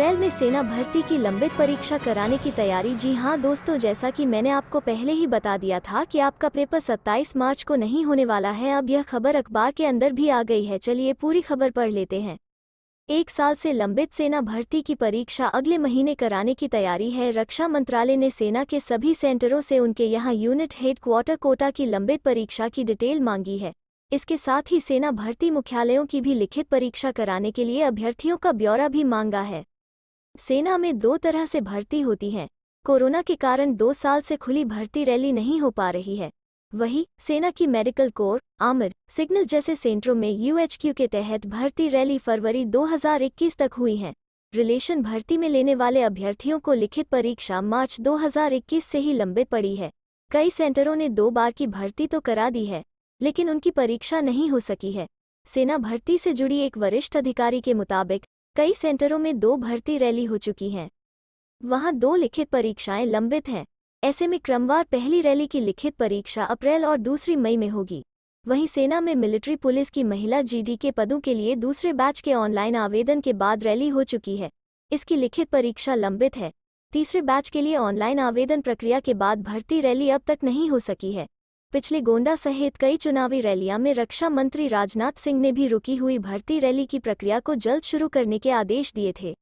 अप्रैल में सेना भर्ती की लंबित परीक्षा कराने की तैयारी जी हाँ दोस्तों जैसा कि मैंने आपको पहले ही बता दिया था कि आपका पेपर 27 मार्च को नहीं होने वाला है अब यह खबर अखबार के अंदर भी आ गई है चलिए पूरी खबर पढ़ लेते हैं एक साल से लंबित सेना भर्ती की परीक्षा अगले महीने कराने की तैयारी है रक्षा मंत्रालय ने सेना के सभी सेंटरों से उनके यहाँ यूनिट हेडक्वार्टर कोटा की लंबित परीक्षा की डिटेल मांगी है इसके साथ ही सेना भर्ती मुख्यालयों की भी लिखित परीक्षा कराने के लिए अभ्यर्थियों का ब्यौरा भी मांगा है सेना में दो तरह से भर्ती होती हैं कोरोना के कारण दो साल से खुली भर्ती रैली नहीं हो पा रही है वही सेना की मेडिकल कोर आमिर सिग्नल जैसे सेंटरों में यूएचक्यू के तहत भर्ती रैली फरवरी 2021 तक हुई है रिलेशन भर्ती में लेने वाले अभ्यर्थियों को लिखित परीक्षा मार्च 2021 से ही लंबे पड़ी है कई सेंटरों ने दो बार की भर्ती तो करा दी है लेकिन उनकी परीक्षा नहीं हो सकी है सेना भर्ती से जुड़ी एक वरिष्ठ अधिकारी के मुताबिक कई सेंटरों में दो भर्ती रैली हो चुकी हैं वहां दो लिखित परीक्षाएं लंबित हैं ऐसे में क्रमवार पहली रैली की लिखित परीक्षा अप्रैल और दूसरी मई में होगी वहीं सेना में मिलिट्री पुलिस की महिला जीडी के पदों के लिए दूसरे बैच के ऑनलाइन आवेदन के बाद रैली हो चुकी है इसकी लिखित परीक्षा लंबित है तीसरे बैच के लिए ऑनलाइन आवेदन प्रक्रिया के बाद भर्ती रैली अब तक नहीं हो सकी है पिछले गोंडा सहित कई चुनावी रैलियां में रक्षा मंत्री राजनाथ सिंह ने भी रुकी हुई भर्ती रैली की प्रक्रिया को जल्द शुरू करने के आदेश दिए थे